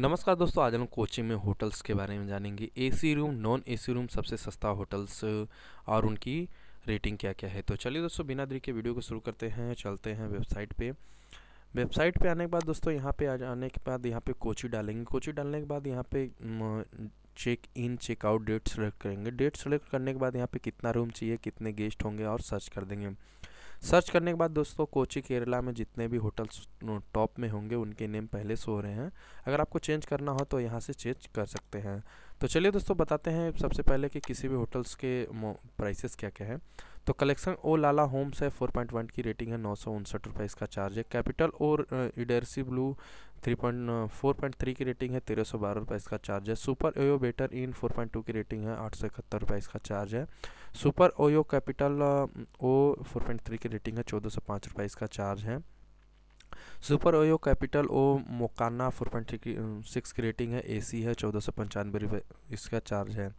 नमस्कार दोस्तों आज हम कोचिंग में होटल्स के बारे में जानेंगे AC room non AC room सबसे सस्ता होटल्स और उनकी रेटिंग क्या क्या है तो चलिए दोस्तों बिना देरी के वीडियो को शुरू करते हैं चलते हैं वेबसाइट पे वेबसाइट पे आने के बाद दोस्तों यहाँ पे आने के बाद यहाँ पे कोची डालेंगे कोची डालने के बाद यहाँ पे check in checkout date select करेंगे डेट सेलेक्ट करने के बाद यहाँ पे कितना रूम चाहिए कितने गेस्ट होंगे और सर्च कर देंगे सर्च करने के बाद दोस्तों कोची केरला में जितने भी होटल्स टॉप में होंगे उनके नेम पहले से हो रहे हैं अगर आपको चेंज करना हो तो यहाँ से चेंज कर सकते हैं तो चलिए दोस्तों बताते हैं सबसे पहले कि किसी भी होटल्स के प्राइसेस क्या क्या हैं तो कलेक्शन ओ लाला होम्स है फोर पॉइंट वन की रेटिंग है नौ सौ उनसठ रुपये इसका चार्ज है कैपिटल और इडरसी blue three point four point three की रेटिंग है तेरह सौ बारह रुपये इसका चार्ज है super OYO better inn four point two की रेटिंग है आठ सौ इकहत्तर रुपये इसका चार्ज है super OYO capital O four point three की रेटिंग है चौदह सौ पाँच रुपये इसका चार्ज है सुपर ओयो कैपिटल ओ मोकाना फोर पॉइंट थ्री की सिक्स की रेटिंग है ए सी है चौदह सौ पंचानवे रुपये इसका चार्ज है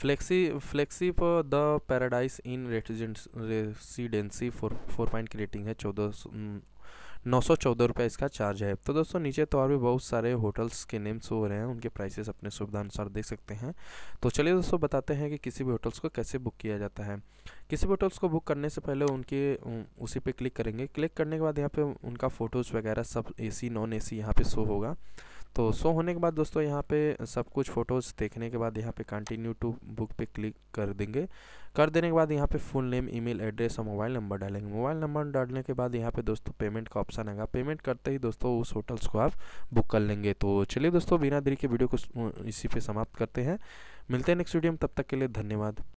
फ्लेक्सी फ्लेक्सी पर the paradise inn residency four four point की रेटिंग है चौदह नौ सौ चौदह रुपये इसका चार्ज है तो दोस्तों नीचे तो और भी बहुत सारे होटल्स के नेम्स हो रहे हैं उनके प्राइसेस अपने सुविधा अनुसार देख सकते हैं तो चलिए दोस्तों बताते हैं कि किसी भी होटल्स को कैसे बुक किया जाता है किसी भी होटल्स को बुक करने से पहले उनके उसी पे क्लिक करेंगे क्लिक करने के बाद यहाँ पे उनका फ़ोटोज़ वगैरह सब ए सी नॉन ए सी यहाँ पर शो होगा तो सो होने के बाद दोस्तों यहाँ पे सब कुछ फ़ोटोज़ देखने के बाद यहाँ पे कंटिन्यू टू बुक पे क्लिक कर देंगे कर देने के बाद यहाँ पे फुल नेम ईमेल एड्रेस और मोबाइल नंबर डालेंगे मोबाइल नंबर डालने के बाद यहाँ पे दोस्तों पेमेंट का ऑप्शन आएगा पेमेंट करते ही दोस्तों उस होटल्स को आप बुक कर लेंगे तो चलिए दोस्तों बिना देरी के वीडियो को इसी पर समाप्त करते हैं मिलते हैं नेक्स्ट वीडियो में तब तक के लिए धन्यवाद